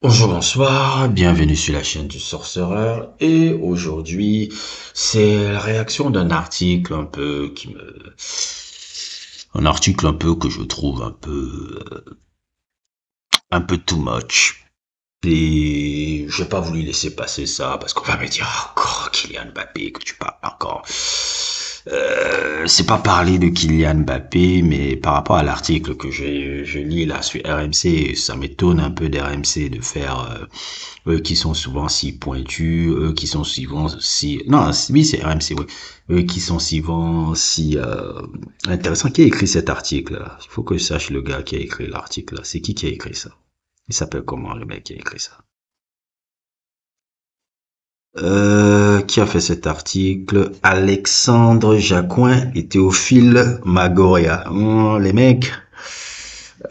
Bonjour, bonsoir, bienvenue sur la chaîne du sorcereur et aujourd'hui c'est la réaction d'un article un peu qui me... Un article un peu que je trouve un peu... Euh, un peu too much. Et j'ai pas voulu laisser passer ça parce qu'on va me dire encore Kylian Mbappé que tu parles encore. Euh, c'est pas parler de Kylian Mbappé, mais par rapport à l'article que je, je, lis là sur RMC, ça m'étonne un peu d'RMC de faire euh, eux qui sont souvent si pointus, eux qui sont souvent si non, oui c'est RMC, oui, eux qui sont souvent si euh, Intéressant, Qui a écrit cet article là Il faut que je sache le gars qui a écrit l'article là. C'est qui qui a écrit ça Il s'appelle comment le mec qui a écrit ça euh, qui a fait cet article Alexandre Jacquin et Théophile Magoria. Oh, les mecs,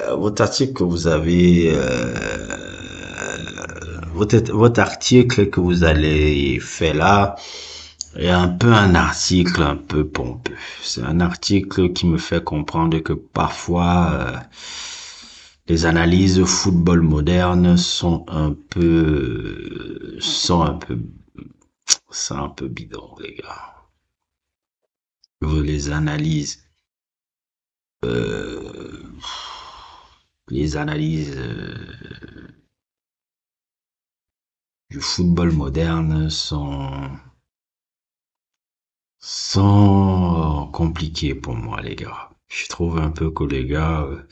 euh, votre article que vous avez, euh, votre, article que vous allez fait là, est un peu un article un peu pompeux. C'est un article qui me fait comprendre que parfois les analyses football moderne sont un peu sont un peu c'est un peu bidon, les gars. Je les analyses... Euh, les analyses euh, du football moderne sont, sont compliquées pour moi, les gars. Je trouve un peu que les gars, euh,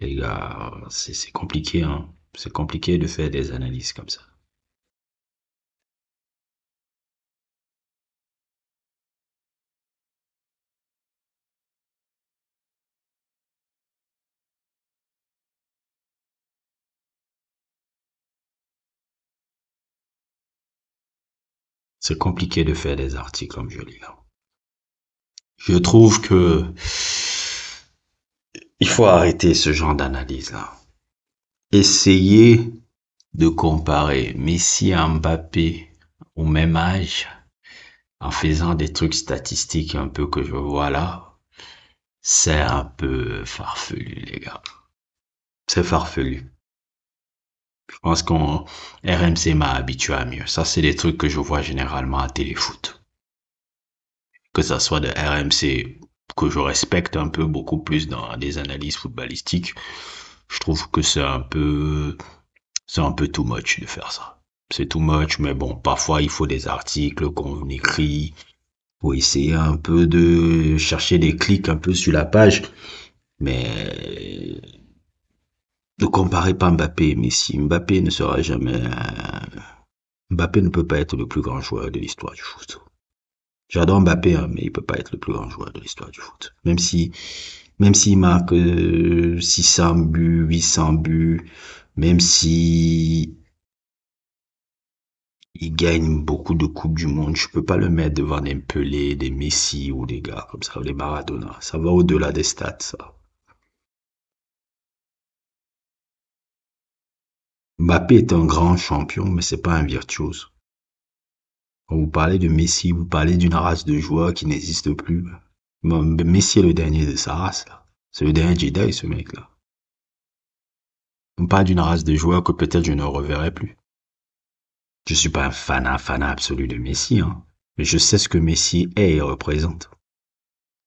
les gars, c'est compliqué, hein. C'est compliqué de faire des analyses comme ça. c'est compliqué de faire des articles comme je lis là. Je trouve que il faut arrêter ce genre d'analyse là. Essayer de comparer Messi à Mbappé au même âge en faisant des trucs statistiques un peu que je vois là, c'est un peu farfelu les gars. C'est farfelu. Je pense qu'on RMC m'a habitué à mieux. Ça, c'est des trucs que je vois généralement à téléfoot. Que ça soit de RMC que je respecte un peu beaucoup plus dans des analyses footballistiques, je trouve que c'est un peu c'est un peu too much de faire ça. C'est too much, mais bon, parfois il faut des articles qu'on écrit pour essayer un peu de chercher des clics un peu sur la page. Mais ne comparez pas Mbappé, et Messi. Mbappé ne sera jamais. Mbappé ne peut pas être le plus grand joueur de l'histoire du foot. J'adore Mbappé, hein, mais il peut pas être le plus grand joueur de l'histoire du foot. Même si, même s'il marque 600 euh, buts, 800 buts, même si il gagne beaucoup de coupes du monde, je peux pas le mettre devant des Pelé, des Messi ou des gars comme ça, les Maradona. Ça va au-delà des stats, ça. Mbappé est un grand champion, mais c'est pas un virtuose. Quand vous parlez de Messi, vous parlez d'une race de joueurs qui n'existe plus. Messi est le dernier de sa race. C'est le dernier Jedi, ce mec-là. On parle d'une race de joueurs que peut-être je ne reverrai plus. Je suis pas un fanat, fanat absolu de Messi, hein, mais je sais ce que Messi est et représente.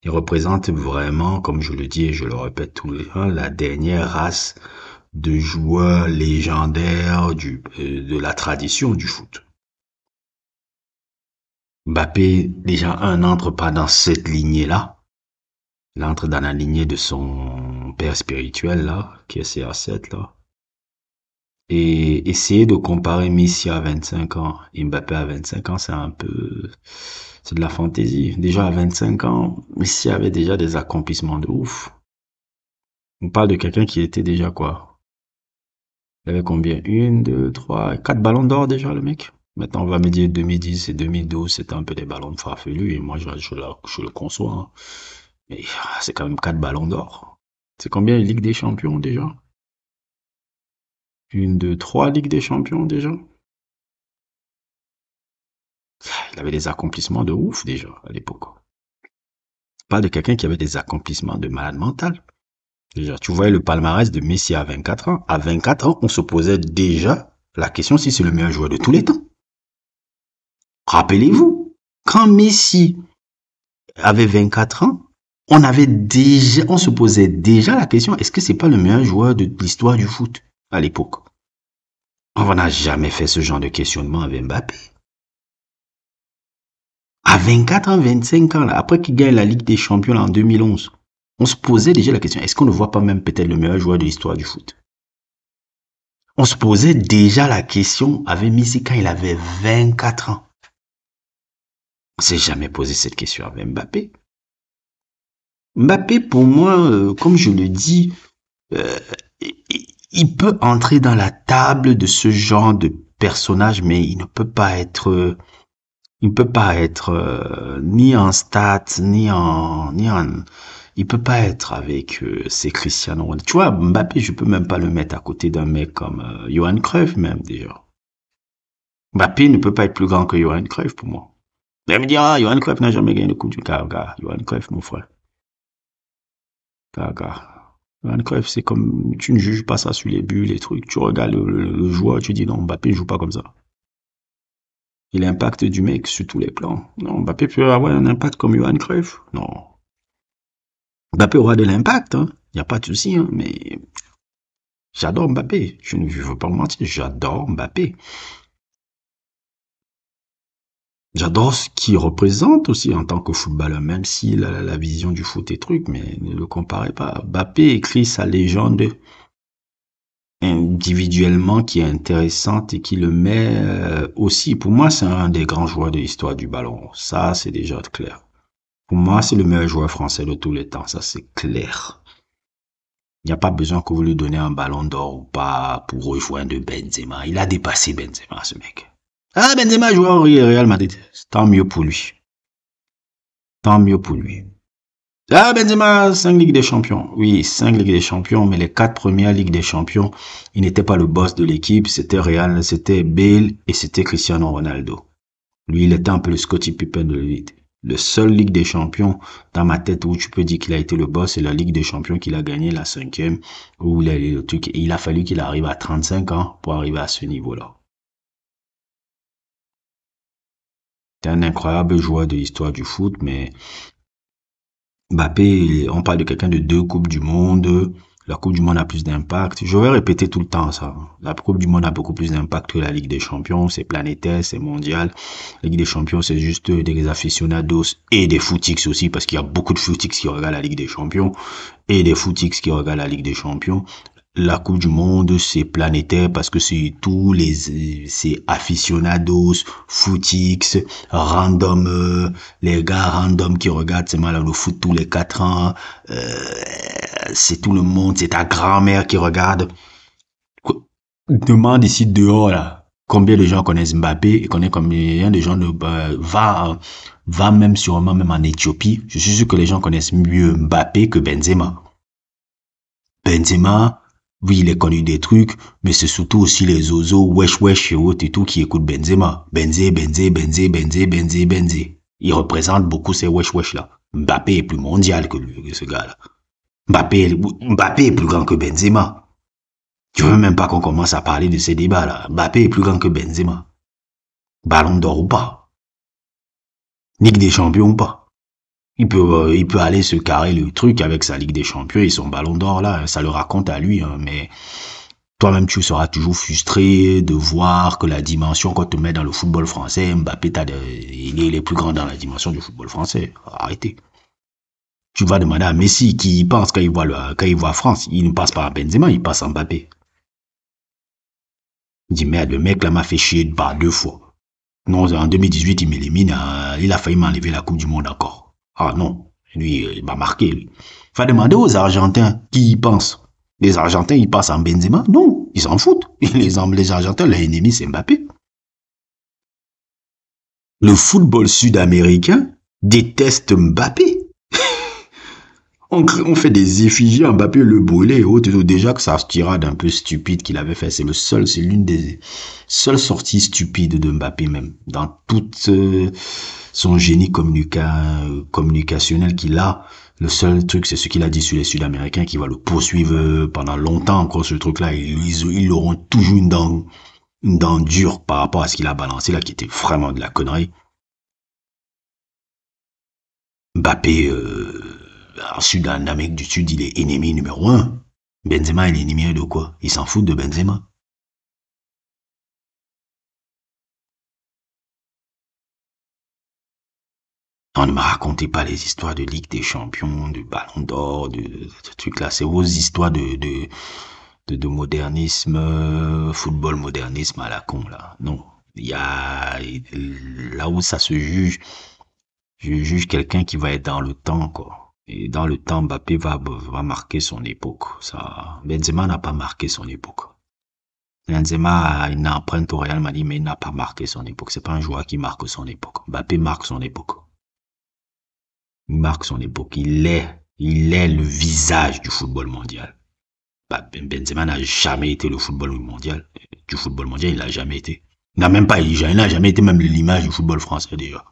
Il représente vraiment, comme je le dis et je le répète tous les jours, la dernière race de joueurs légendaires du, euh, de la tradition du foot. Mbappé, déjà un, n'entre pas dans cette lignée-là. Il entre dans la lignée de son père spirituel, là, qui est CR7, là. Et essayer de comparer Messi à 25 ans et Mbappé à 25 ans, c'est un peu... C'est de la fantaisie. Déjà à 25 ans, Messi avait déjà des accomplissements de ouf. On parle de quelqu'un qui était déjà quoi il avait combien Une, deux, trois, quatre ballons d'or déjà, le mec. Maintenant, on va me dire 2010 et 2012, c'était un peu des ballons de farfelus. Et moi, je, le conçois. Hein. Mais ah, c'est quand même quatre ballons d'or. C'est combien une Ligue des Champions déjà Une, deux, trois Ligue des Champions déjà Il avait des accomplissements de ouf déjà à l'époque. Pas de quelqu'un qui avait des accomplissements de malade mental tu voyais le palmarès de Messi à 24 ans. À 24 ans, on se posait déjà la question si c'est le meilleur joueur de tous les temps. Rappelez-vous, quand Messi avait 24 ans, on déjà, on se posait déjà la question est-ce que c'est pas le meilleur joueur de l'histoire du foot à l'époque On n'a jamais fait ce genre de questionnement avec Mbappé. À 24 ans, 25 ans, après qu'il gagne la Ligue des Champions en 2011, on se posait déjà la question, est-ce qu'on ne voit pas même peut-être le meilleur joueur de l'histoire du foot On se posait déjà la question avec Messi quand il avait 24 ans. On s'est jamais posé cette question avec Mbappé. Mbappé, pour moi, euh, comme je le dis, euh, il peut entrer dans la table de ce genre de personnage, mais il ne peut pas être, il ne peut pas être euh, ni en stats, ni en, ni en, il peut pas être avec euh, ces Cristiano Ronaldo. Tu vois, Mbappé, je peux même pas le mettre à côté d'un mec comme euh, Johan Cruyff même d'ailleurs. Mbappé ne peut pas être plus grand que Johan Cruyff pour moi. Même me dire, ah, Johan Cruyff n'a jamais gagné le coup du Gaga. Johan Cruyff, mon frère. Gaga. Johan Cruyff, c'est comme, tu ne juges pas ça sur les buts, les trucs. Tu regardes le, joueur, tu dis, non, Mbappé ne joue pas comme ça et l'impact du mec sur tous les plans. Non, Mbappé peut avoir un impact comme Johan Cruyff Non. Mbappé aura de l'impact, hein. il n'y a pas de souci, hein, mais j'adore Mbappé. Je ne veux pas mentir, j'adore Mbappé. J'adore ce qu'il représente aussi en tant que footballeur, même si a la vision du foot et truc, mais ne le comparez pas. Mbappé écrit sa légende individuellement qui est intéressante et qui le met euh, aussi. Pour moi, c'est un des grands joueurs de l'histoire du ballon. Ça, c'est déjà clair. Pour moi, c'est le meilleur joueur français de tous les temps, ça c'est clair. Il n'y a pas besoin que vous lui donniez un ballon d'or ou pas pour rejoindre Benzema. Il a dépassé Benzema, ce mec. Ah, Benzema joue au Real Madrid. Tant mieux pour lui. Tant mieux pour lui. Ah, Benzema, 5 Ligues des Champions. Oui, 5 Ligues des Champions, mais les 4 premières Ligues des Champions, il n'était pas le boss de l'équipe. C'était Real, c'était Bale et c'était Cristiano Ronaldo. Lui, il était un peu le Scottie Pippen de, le seul Ligue des Champions dans ma tête où tu peux dire qu'il a été le boss, c'est la Ligue des Champions qu'il a gagné, la cinquième, où il a, le truc. il a fallu qu'il arrive à 35 ans pour arriver à ce niveau-là. C'est un incroyable joueur de l'histoire du foot, mais Mbappé, on parle de quelqu'un de deux Coupes du Monde, la Coupe du Monde a plus d'impact. Je vais répéter tout le temps ça. La Coupe du Monde a beaucoup plus d'impact que la Ligue des Champions. C'est planétaire, c'est mondial. La Ligue des Champions, c'est juste des aficionados et des footix aussi, parce qu'il y a beaucoup de footix qui regardent la Ligue des Champions et des footix qui regardent la Ligue des Champions la Coupe du Monde, c'est planétaire parce que c'est tous les, aficionados, footix, random, euh, les gars random qui regardent, ces mal foot tous les quatre ans, euh, c'est tout le monde, c'est ta grand-mère qui regarde. Demande ici dehors, là, combien de gens connaissent Mbappé et connaissent combien de gens de, bah, va, va même sûrement même en Éthiopie. Je suis sûr que les gens connaissent mieux Mbappé que Benzema. Benzema, oui, il est connu des trucs, mais c'est surtout aussi les oiseaux, wesh wesh et autres et tout qui écoutent Benzema. Benzé, Benzé, Benzé, Benzé, Benzé, Benzé. Il représente beaucoup ces wesh wesh là. Mbappé est plus mondial que lui, ce gars là. Mbappé, est plus grand que Benzema. Tu veux même pas qu'on commence à parler de ces débats-là. Mbappé est plus grand que Benzema. Ballon d'or ou pas. Ligue des champions ou pas. Il peut, euh, il peut aller se carrer le truc avec sa Ligue des champions et son ballon d'or là. Ça le raconte à lui, hein, mais toi-même, tu seras toujours frustré de voir que la dimension qu'on te met dans le football français, Mbappé, il est le plus grand dans la dimension du football français. Arrêtez. Tu vas demander à Messi qui pense quand il voit, quand il voit France. Il ne passe pas à Benzema, il passe à Mbappé. Il dit merde, le mec là m'a fait chier par deux fois. Non, en 2018, il m'élimine. Euh, il a failli m'enlever la Coupe du Monde encore. Ah non, lui, euh, il m'a marqué. Il Va demander aux Argentins qui y pensent. Les Argentins, ils passent en Benzema Non, ils s'en foutent. Les, les Argentins, l'ennemi, c'est Mbappé. Le football sud-américain déteste Mbappé on, fait des effigies, Mbappé le brûler et Déjà que ça tira d'un peu stupide qu'il avait fait, c'est le seul, c'est l'une des seules sorties stupides de Mbappé même. Dans tout euh, son génie communicationnel qu'il a, le seul truc, c'est ce qu'il a dit sur les Sud-Américains qui va le poursuivre euh, pendant longtemps encore ce truc-là. Ils, ils, auront toujours une dent, dure par rapport à ce qu'il a balancé là, qui était vraiment de la connerie. Mbappé, euh, en sud, Amérique du Sud, il est ennemi numéro un. Benzema, il est ennemi de quoi Il s'en fout de Benzema. On ne m'a racontez pas les histoires de Ligue des Champions, de Ballon d'Or, de, ce truc là C'est vos histoires de, de, modernisme, euh, football modernisme à la con, là. Non. Il y a, là où ça se juge, je juge quelqu'un qui va être dans le temps, quoi. Et dans le temps, Mbappé va, va marquer son époque. Ça, Benzema n'a pas marqué son époque. Benzema au Real mais il n'a pas marqué son époque. C'est pas un joueur qui marque son époque. Mbappé marque son époque. Il marque son époque. Il est, il est le visage du football mondial. Benzema n'a jamais été le football mondial. Du football mondial, il n'a jamais été. Il n'a même pas, il n'a jamais été même l'image du football français déjà.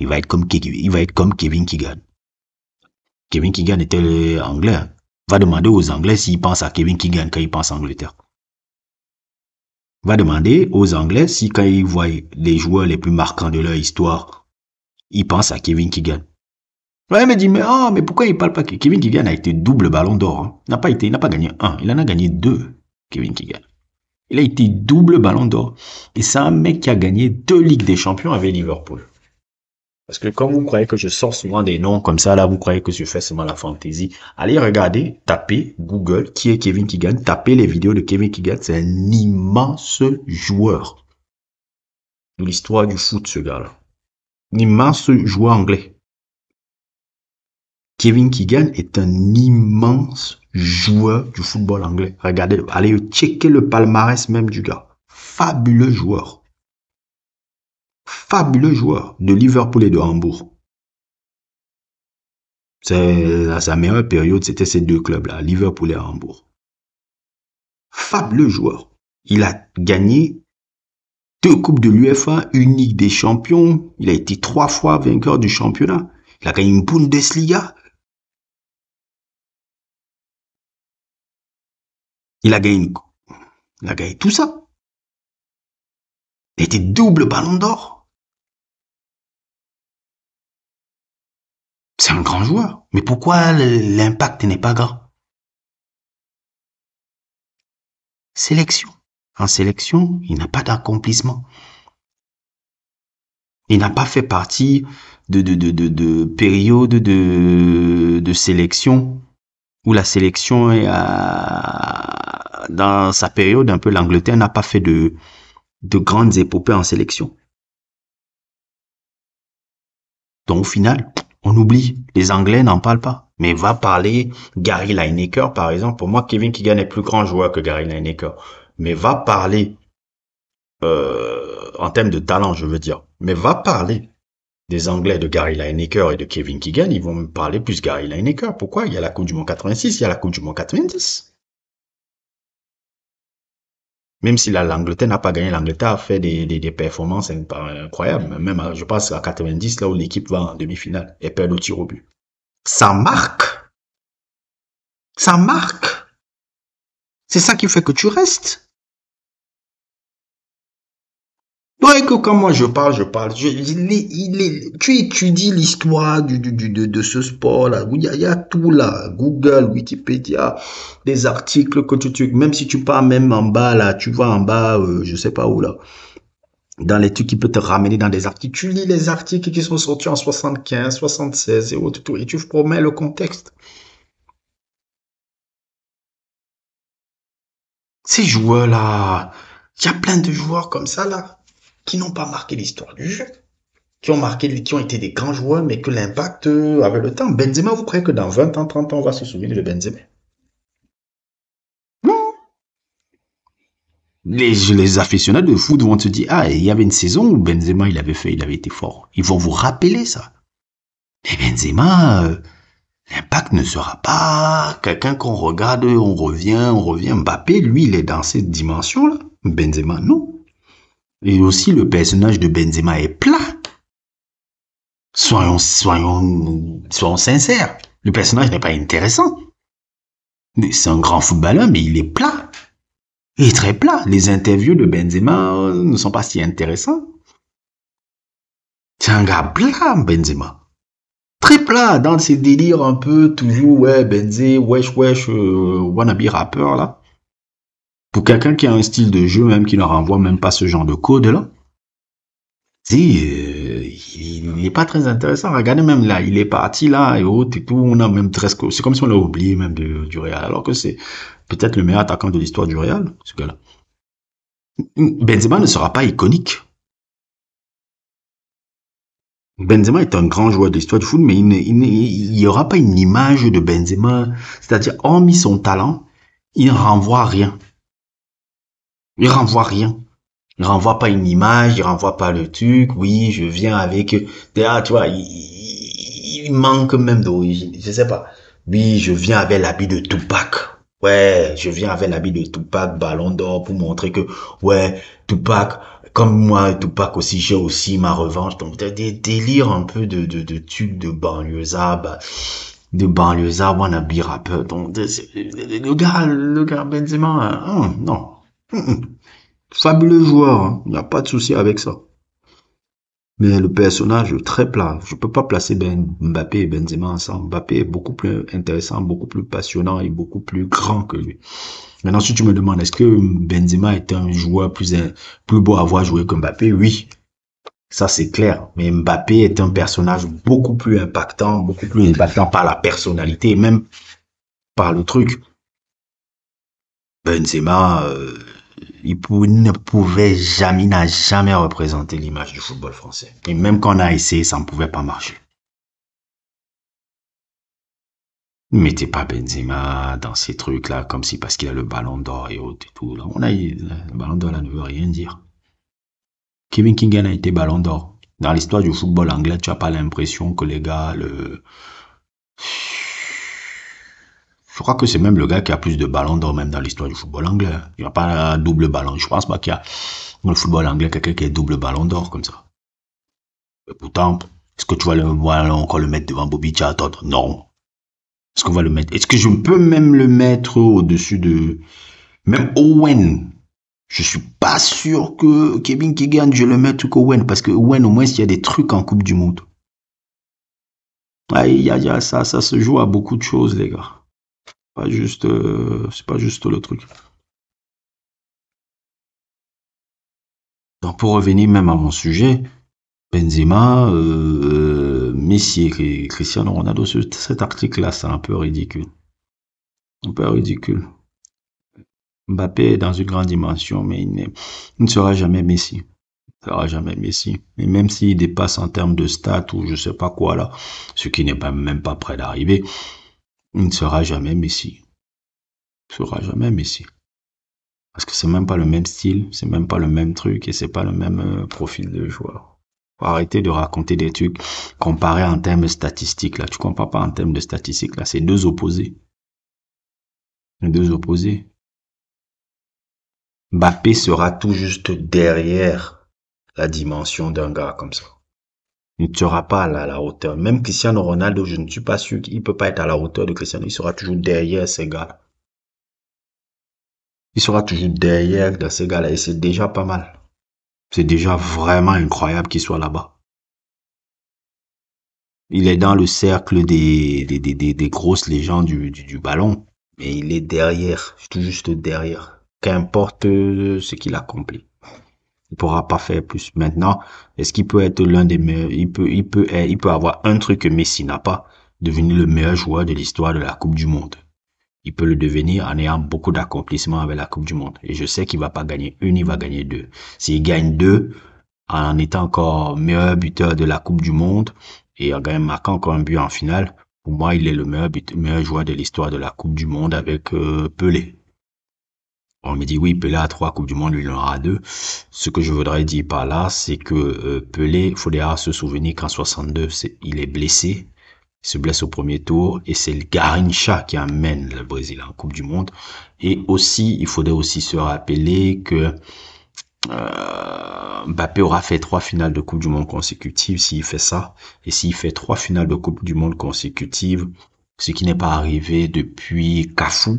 il va être comme, Kevin Keegan. Kevin Keegan était anglais. Hein. Va demander aux Anglais s'ils pensent à Kevin Keegan quand ils pensent à Angleterre. Va demander aux Anglais si quand ils voient les joueurs les plus marquants de leur histoire, ils pensent à Kevin Keegan. Ouais, me dit, mais, ah, mais pourquoi il parle pas Kevin Keegan a été double ballon d'or. Hein. n'a pas il n'a pas gagné un, il en a gagné deux, Kevin Keegan. Il a été double ballon d'or. Et c'est un mec qui a gagné deux Ligues des Champions avec Liverpool. Parce que quand vous croyez que je sors souvent des noms comme ça, là, vous croyez que je fais seulement la fantaisie. Allez regarder, tapez Google, qui est Kevin Keegan, tapez les vidéos de Kevin Keegan. C'est un immense joueur de l'histoire du foot, ce gars-là. Un immense joueur anglais. Kevin Keegan est un immense joueur du football anglais. Regardez, allez checker le palmarès même du gars. Fabuleux joueur fabuleux joueur de Liverpool et de Hambourg. C'est sa meilleure période, c'était ces deux clubs-là, Liverpool et Hambourg. Fabuleux joueur. Il a gagné deux coupes de l'UFA, unique des Champions. Il a été trois fois vainqueur du championnat. Il a gagné une Bundesliga. Il a gagné Il a gagné tout ça. Il a été double ballon d'or. C'est un grand joueur. Mais pourquoi l'impact n'est pas grand Sélection. En sélection, il n'a pas d'accomplissement. Il n'a pas fait partie de, de, période de, sélection où la sélection est dans sa période un peu l'Angleterre n'a pas fait de grandes épopées en sélection. Donc au final, on oublie. Les Anglais n'en parlent pas. Mais va parler Gary Lineker, par exemple. Pour moi, Kevin Keegan est plus grand joueur que Gary Lineker. Mais va parler, euh, en termes de talent, je veux dire. Mais va parler des Anglais de Gary Lineker et de Kevin Keegan. Ils vont me parler plus Gary Lineker. Pourquoi? Il y a la Coupe du Monde 86, il y a la Coupe du Monde 90 même si l'Angleterre n'a pas gagné, l'Angleterre a fait des, des, des, performances incroyables. Même, je pense, à 90, là où l'équipe va en demi-finale et perd au tir au but. Ça marque. Ça marque. C'est ça qui fait que tu restes. que quand moi je parle, je parle. tu étudies l'histoire du, de, ce sport-là. Il, il, y a tout là. Google, Wikipédia, des articles que tu, tu... Même si tu pars même en bas, là, tu vois en bas, euh, je sais pas où, là dans les trucs qui peut te ramener dans des articles. Tu lis les articles qui sont sortis en 75, 76 et autres, et tu promets le contexte. Ces joueurs-là, il y a plein de joueurs comme ça, là qui n'ont pas marqué l'histoire du jeu, qui ont marqué, qui ont été des grands joueurs, mais que l'impact euh, avait le temps. Benzema, vous croyez que dans 20 ans, 30 ans, on va se souvenir de Benzema Non les, les aficionados de foot vont se dire Ah, il y avait une saison où Benzema, il avait fait, il avait été fort. Ils vont vous rappeler ça. Mais Benzema, euh, l'impact ne sera pas quelqu'un qu'on regarde, on revient, on revient. Mbappé, lui, il est dans cette dimension-là. Benzema, non. Et aussi, le personnage de Benzema est plat. Soyons, soyons, soyons sincères. Le personnage n'est pas intéressant. C'est un grand footballeur, mais il est plat. Il est très plat. Les interviews de Benzema euh, ne sont pas si intéressantes. C'est un gars plat, Benzema. Très plat dans ses délires un peu toujours, ouais, Benzé, wesh, wesh, euh, wannabe rappeur, là. Pour quelqu'un qui a un style de jeu même qui ne renvoie même pas ce genre de code-là, euh, il n'est pas très intéressant. Regardez même là, il est parti là et autres et tout. même c'est comme si on l'a oublié même de, du Real, alors que c'est peut-être le meilleur attaquant de l'histoire du Real, ce gars-là. Benzema ne sera pas iconique. Benzema est un grand joueur de l'histoire du foot, mais il n'y aura pas une image de Benzema. C'est-à-dire, hormis son talent, il ne renvoie rien. Il renvoie rien. Il renvoie pas une image, il renvoie pas le truc. Oui, je viens avec. Ah, tu vois, il, manque même d'origine. Je sais pas. Oui, je viens avec l'habit de Tupac. Ouais, je viens avec l'habit de Tupac, Ballon d'Or, pour montrer que ouais, Tupac, comme moi, Tupac aussi, j'ai aussi ma revanche. Donc des délires un peu de de de tubes de banlieusard, bah, de banlieusard wannabe rappeur. Donc le gars, le gars Benzema, hein, non, Fabuleux joueur, hein. il n'y a pas de souci avec ça. Mais le personnage très plat, je ne peux pas placer ben Mbappé et Benzema ensemble. Mbappé est beaucoup plus intéressant, beaucoup plus passionnant et beaucoup plus grand que lui. Maintenant, si tu me demandes, est-ce que Benzema est un joueur plus, plus beau à voir jouer que Mbappé Oui, ça, c'est clair. Mais Mbappé est un personnage beaucoup plus impactant, beaucoup plus impactant par la personnalité, même par le truc. Benzema, euh, il, ne pouvait jamais, n'a jamais représenté l'image du football français. Et même quand on a essayé, ça ne pouvait pas marcher. Ne mettez pas Benzema dans ces trucs-là, comme si parce qu'il a le ballon d'or et autres et tout. on a, euh, le ballon d'or là ne veut rien dire. Kevin Kingan a été ballon d'or. Dans l'histoire du football anglais, tu n'as pas l'impression que les gars le je crois que c'est même le gars qui a plus de ballons d'or même dans l'histoire du football anglais. Hein. Il n'y a pas un double ballon. Je pense pas qu'il y a dans le football anglais quelqu'un qui ait double ballon d'or comme ça. pourtant, est-ce que tu vas le encore le mettre devant Bobby Charlton Non. Est-ce qu'on va le mettre Est-ce que je peux même le mettre au-dessus de même Owen je suis pas sûr que Kevin Keegan, je le mette Owen parce que Owen, au moins, s'il y a des trucs en Coupe du Monde. aïe, aïe, ça, ça se joue à beaucoup de choses, les gars juste, euh, c'est pas juste le truc. Donc pour revenir même à mon sujet, Benzema, euh, Messi et Cristiano Ronaldo, cet article-là, c'est un peu ridicule. Un peu ridicule. Mbappé est dans une grande dimension, mais il, ne sera jamais Messi. Il ne sera jamais Messi. Et même s'il dépasse en termes de stats ou je sais pas quoi là, ce qui n'est pas, même pas près d'arriver, il ne sera jamais Messi. Il ne sera jamais Messi. Parce que c'est même pas le même style, c'est même pas le même truc et c'est pas le même euh, profil de joueur. Arrêtez arrêter de raconter des trucs comparés en termes statistiques. Là, tu compares pas en termes de statistiques. Là, c'est deux opposés. Deux opposés. Mbappé sera tout juste derrière la dimension d'un gars comme ça. Il ne sera pas à la hauteur. Même Cristiano Ronaldo, je ne suis pas sûr qu'il ne peut pas être à la hauteur de Cristiano. Il sera toujours derrière ces gars-là. Il sera toujours derrière ces gars-là et c'est déjà pas mal. C'est déjà vraiment incroyable qu'il soit là-bas. Il est dans le cercle des, des, des, des grosses légendes du, du ballon, mais il est derrière, tout juste derrière. Qu'importe ce qu'il accomplit. Il pourra pas faire plus. Maintenant, est-ce qu'il peut être l'un des meilleurs Il peut, il peut, eh, il peut avoir un truc que Messi n'a pas, devenir le meilleur joueur de l'histoire de la Coupe du Monde. Il peut le devenir en ayant beaucoup d'accomplissements avec la Coupe du Monde. Et je sais qu'il va pas gagner une, il va gagner deux. S'il gagne deux, en étant encore meilleur buteur de la Coupe du Monde et en marquant encore un but en finale, pour moi, il est le meilleur, meilleur joueur de l'histoire de la Coupe du Monde avec euh, Pelé. On me dit oui, Pelé a trois Coupes du Monde, lui il en aura deux. Ce que je voudrais dire par là, c'est que euh, Pelé, il faudrait se souvenir qu'en 62, il est blessé. Il se blesse au premier tour et c'est le Garincha qui amène le Brésil en Coupe du Monde. Et aussi, il faudrait aussi se rappeler que euh, Mbappé aura fait trois finales de Coupe du Monde consécutives s'il fait ça. Et s'il fait trois finales de Coupe du Monde consécutives, ce qui n'est pas arrivé depuis Cafu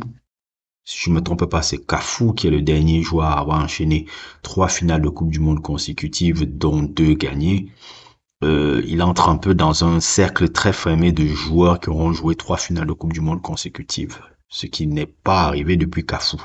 si je ne me trompe pas, c'est Cafou qui est le dernier joueur à avoir enchaîné trois finales de Coupe du Monde consécutives, dont deux gagnées. Euh, il entre un peu dans un cercle très fermé de joueurs qui auront joué trois finales de Coupe du Monde consécutives, ce qui n'est pas arrivé depuis Cafou.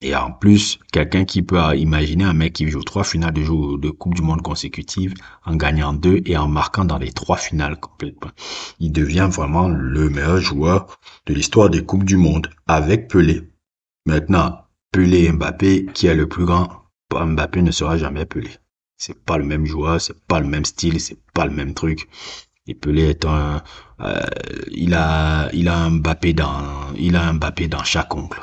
Et en plus, quelqu'un qui peut imaginer un mec qui joue trois finales de, jeu, de Coupe du Monde consécutives en gagnant deux et en marquant dans les trois finales complètement. Il devient vraiment le meilleur joueur de l'histoire des Coupes du Monde avec Pelé. Maintenant, Pelé et Mbappé, qui est le plus grand Mbappé ne sera jamais Pelé. C'est pas le même joueur, c'est pas le même style, c'est pas le même truc. Et Pelé est un, euh, il a, il a un Mbappé dans, il a un Mbappé dans chaque ongle.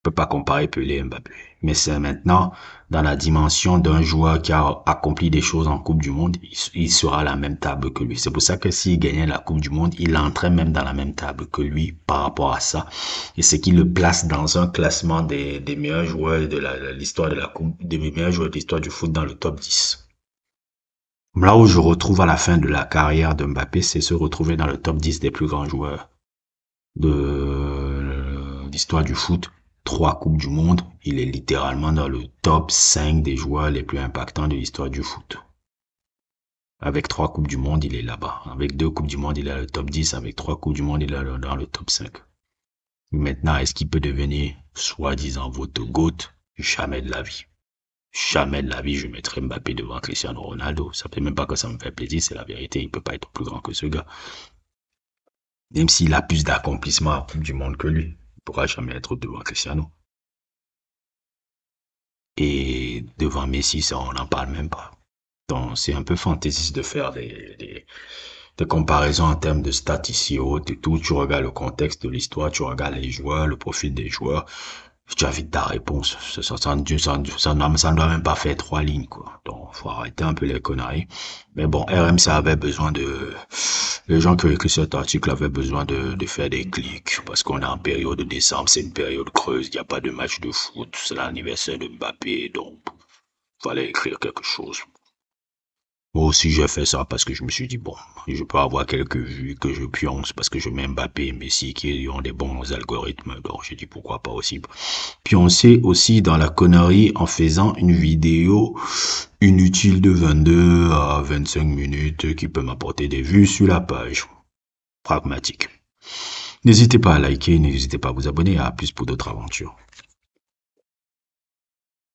On peut pas comparer Pelé et Mbappé. Mais c'est maintenant dans la dimension d'un joueur qui a accompli des choses en Coupe du Monde, il sera à la même table que lui. C'est pour ça que s'il gagnait la Coupe du Monde, il entrait même dans la même table que lui par rapport à ça. Et c'est qui le place dans un classement des, meilleurs joueurs de l'histoire de la des meilleurs joueurs de l'histoire du foot dans le top 10. Là où je retrouve à la fin de la carrière de Mbappé, c'est se retrouver dans le top 10 des plus grands joueurs de euh, l'histoire du foot trois Coupes du Monde. Il est littéralement dans le top 5 des joueurs les plus impactants de l'histoire du foot. Avec trois Coupes du Monde, il est là-bas. Avec deux Coupes du Monde, il est dans le top 10. Avec trois Coupes du Monde, il est dans le top 5. Maintenant, est-ce qu'il peut devenir soi-disant votre GOAT Jamais de la vie. Jamais de la vie, je mettrai Mbappé devant Cristiano Ronaldo. Ça fait même pas que ça me fait plaisir, c'est la vérité. Il peut pas être plus grand que ce gars. Même s'il a plus d'accomplissements à Coupe du Monde que lui jamais être devant Cristiano. Et devant Messi, ça, on n'en parle même pas. Donc, c'est un peu fantaisiste de faire des, comparaisons en termes de statistiques. hautes et tout. Tu regardes le contexte de l'histoire, tu regardes les joueurs, le profil des joueurs, tu as vite ta réponse. Ça, ne doit même pas faire trois lignes, quoi. Donc, faut arrêter un peu les conneries. Mais bon, RMC avait besoin de, les gens qui ont écrit cet article avaient besoin de, faire des clics. Parce qu'on est en période de décembre, c'est une période creuse, il n'y a pas de match de foot, c'est l'anniversaire de Mbappé, donc, fallait écrire quelque chose. Moi aussi, j'ai fait ça parce que je me suis dit, bon, je peux avoir quelques vues que je pionce parce que je mets Mbappé, Messi qui ont des bons algorithmes. Donc, j'ai dit, pourquoi pas aussi pioncer aussi dans la connerie en faisant une vidéo inutile de 22 à 25 minutes qui peut m'apporter des vues sur la page. Pragmatique. N'hésitez pas à liker, n'hésitez pas à vous abonner. À plus pour d'autres aventures.